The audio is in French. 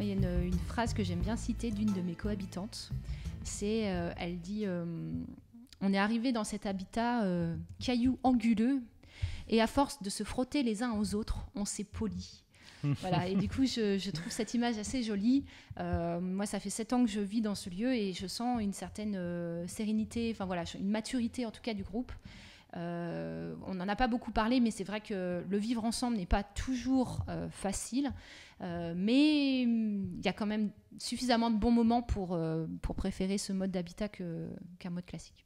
Il y a une, phrase que j'aime bien citer d'une de mes cohabitantes. C'est, euh, elle dit, euh, on est arrivé dans cet habitat euh, caillou anguleux, et à force de se frotter les uns aux autres, on s'est poli. voilà, et du coup, je, trouve cette image assez jolie. moi, ça fait sept ans que je vis dans ce lieu et je sens une certaine sérénité, enfin voilà, une maturité en tout cas du groupe. Euh, on n'en a pas beaucoup parlé, mais c'est vrai que le vivre ensemble n'est pas toujours euh, facile. Euh, mais mm, il y a quand même suffisamment de bons moments pour, pour préférer ce mode d'habitat qu'un mode classique.